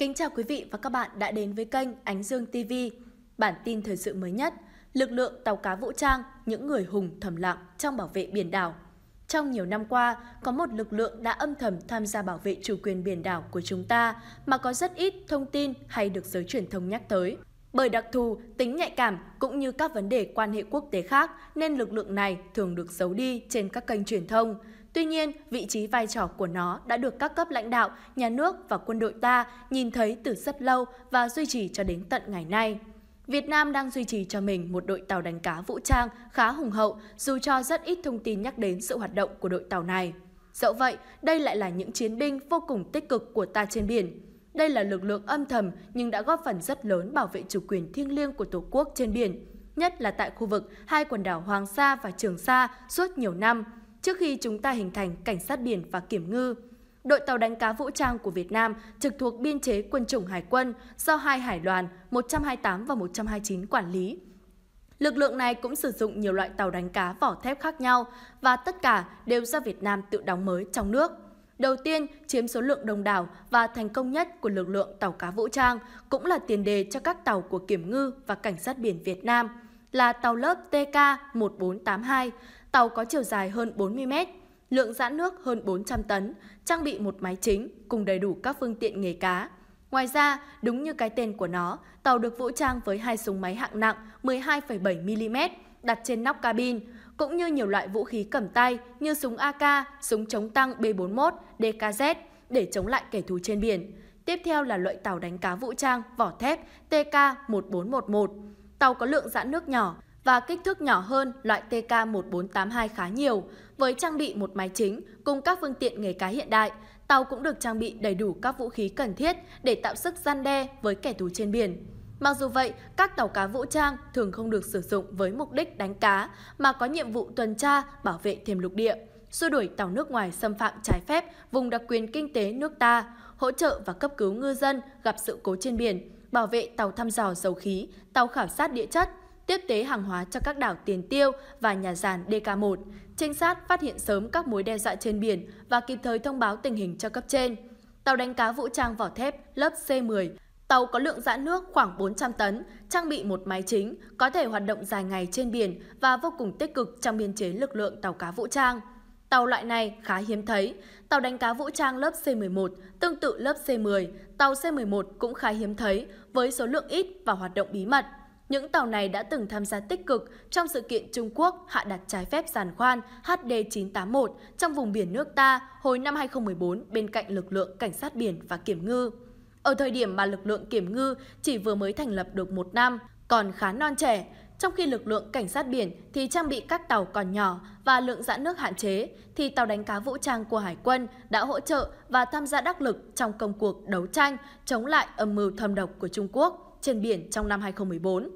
Kính chào quý vị và các bạn đã đến với kênh Ánh Dương TV. Bản tin thời sự mới nhất, lực lượng tàu cá vũ trang, những người hùng thầm lặng trong bảo vệ biển đảo. Trong nhiều năm qua, có một lực lượng đã âm thầm tham gia bảo vệ chủ quyền biển đảo của chúng ta mà có rất ít thông tin hay được giới truyền thông nhắc tới. Bởi đặc thù, tính nhạy cảm cũng như các vấn đề quan hệ quốc tế khác nên lực lượng này thường được giấu đi trên các kênh truyền thông. Tuy nhiên, vị trí vai trò của nó đã được các cấp lãnh đạo, nhà nước và quân đội ta nhìn thấy từ rất lâu và duy trì cho đến tận ngày nay. Việt Nam đang duy trì cho mình một đội tàu đánh cá vũ trang khá hùng hậu dù cho rất ít thông tin nhắc đến sự hoạt động của đội tàu này. Dẫu vậy, đây lại là những chiến binh vô cùng tích cực của ta trên biển. Đây là lực lượng âm thầm nhưng đã góp phần rất lớn bảo vệ chủ quyền thiêng liêng của Tổ quốc trên biển, nhất là tại khu vực hai quần đảo Hoàng Sa và Trường Sa suốt nhiều năm – trước khi chúng ta hình thành cảnh sát biển và kiểm ngư. Đội tàu đánh cá vũ trang của Việt Nam trực thuộc biên chế quân chủng hải quân do hai hải đoàn 128 và 129 quản lý. Lực lượng này cũng sử dụng nhiều loại tàu đánh cá vỏ thép khác nhau và tất cả đều do Việt Nam tự đóng mới trong nước. Đầu tiên, chiếm số lượng đông đảo và thành công nhất của lực lượng tàu cá vũ trang cũng là tiền đề cho các tàu của Kiểm ngư và Cảnh sát biển Việt Nam là tàu lớp TK-1482, Tàu có chiều dài hơn 40 mét, lượng giãn nước hơn 400 tấn, trang bị một máy chính cùng đầy đủ các phương tiện nghề cá. Ngoài ra, đúng như cái tên của nó, tàu được vũ trang với hai súng máy hạng nặng 12,7mm đặt trên nóc cabin, cũng như nhiều loại vũ khí cầm tay như súng AK, súng chống tăng B41, DKZ để chống lại kẻ thù trên biển. Tiếp theo là loại tàu đánh cá vũ trang vỏ thép TK-1411. Tàu có lượng giãn nước nhỏ, và kích thước nhỏ hơn loại TK1482 khá nhiều. Với trang bị một máy chính cùng các phương tiện nghề cá hiện đại, tàu cũng được trang bị đầy đủ các vũ khí cần thiết để tạo sức gian đe với kẻ thù trên biển. Mặc dù vậy, các tàu cá vũ trang thường không được sử dụng với mục đích đánh cá mà có nhiệm vụ tuần tra, bảo vệ thềm lục địa, xua đuổi tàu nước ngoài xâm phạm trái phép vùng đặc quyền kinh tế nước ta, hỗ trợ và cấp cứu ngư dân gặp sự cố trên biển, bảo vệ tàu thăm dò dầu khí, tàu khảo sát địa chất, tiếp tế hàng hóa cho các đảo Tiền Tiêu và nhà giàn DK1, trinh sát phát hiện sớm các mối đe dọa trên biển và kịp thời thông báo tình hình cho cấp trên. Tàu đánh cá vũ trang vỏ thép lớp C10 Tàu có lượng giãn nước khoảng 400 tấn, trang bị một máy chính, có thể hoạt động dài ngày trên biển và vô cùng tích cực trong biên chế lực lượng tàu cá vũ trang. Tàu loại này khá hiếm thấy. Tàu đánh cá vũ trang lớp C11, tương tự lớp C10, tàu C11 cũng khá hiếm thấy với số lượng ít và hoạt động bí mật. Những tàu này đã từng tham gia tích cực trong sự kiện Trung Quốc hạ đặt trái phép giàn khoan HD981 trong vùng biển nước ta hồi năm 2014 bên cạnh lực lượng cảnh sát biển và kiểm ngư. Ở thời điểm mà lực lượng kiểm ngư chỉ vừa mới thành lập được một năm, còn khá non trẻ, trong khi lực lượng cảnh sát biển thì trang bị các tàu còn nhỏ và lượng giãn nước hạn chế, thì tàu đánh cá vũ trang của Hải quân đã hỗ trợ và tham gia đắc lực trong công cuộc đấu tranh chống lại âm mưu thâm độc của Trung Quốc trên biển trong năm 2014.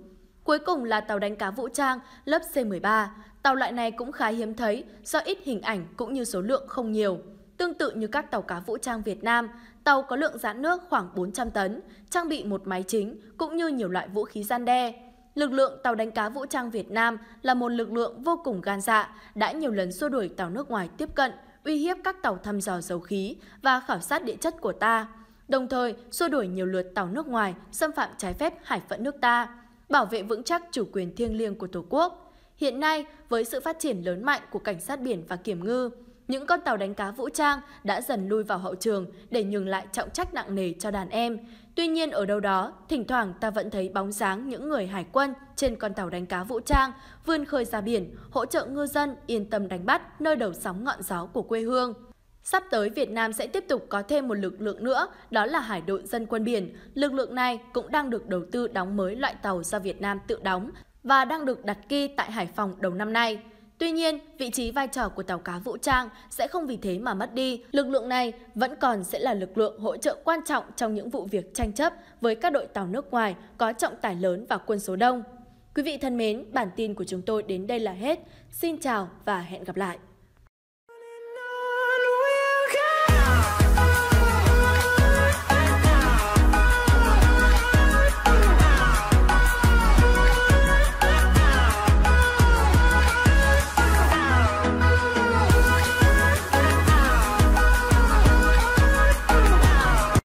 Cuối cùng là tàu đánh cá vũ trang lớp C-13. Tàu loại này cũng khá hiếm thấy do ít hình ảnh cũng như số lượng không nhiều. Tương tự như các tàu cá vũ trang Việt Nam, tàu có lượng giãn nước khoảng 400 tấn, trang bị một máy chính cũng như nhiều loại vũ khí gian đe. Lực lượng tàu đánh cá vũ trang Việt Nam là một lực lượng vô cùng gan dạ, đã nhiều lần xua đuổi tàu nước ngoài tiếp cận, uy hiếp các tàu thăm dò dầu khí và khảo sát địa chất của ta đồng thời xua đuổi nhiều lượt tàu nước ngoài xâm phạm trái phép hải phận nước ta, bảo vệ vững chắc chủ quyền thiêng liêng của Tổ quốc. Hiện nay, với sự phát triển lớn mạnh của cảnh sát biển và kiểm ngư, những con tàu đánh cá vũ trang đã dần lui vào hậu trường để nhường lại trọng trách nặng nề cho đàn em. Tuy nhiên ở đâu đó, thỉnh thoảng ta vẫn thấy bóng dáng những người hải quân trên con tàu đánh cá vũ trang vươn khơi ra biển, hỗ trợ ngư dân yên tâm đánh bắt nơi đầu sóng ngọn gió của quê hương. Sắp tới Việt Nam sẽ tiếp tục có thêm một lực lượng nữa, đó là Hải đội dân quân biển. Lực lượng này cũng đang được đầu tư đóng mới loại tàu do Việt Nam tự đóng và đang được đặt kỳ tại Hải Phòng đầu năm nay. Tuy nhiên, vị trí vai trò của tàu cá vũ trang sẽ không vì thế mà mất đi. Lực lượng này vẫn còn sẽ là lực lượng hỗ trợ quan trọng trong những vụ việc tranh chấp với các đội tàu nước ngoài có trọng tải lớn và quân số đông. Quý vị thân mến, bản tin của chúng tôi đến đây là hết. Xin chào và hẹn gặp lại!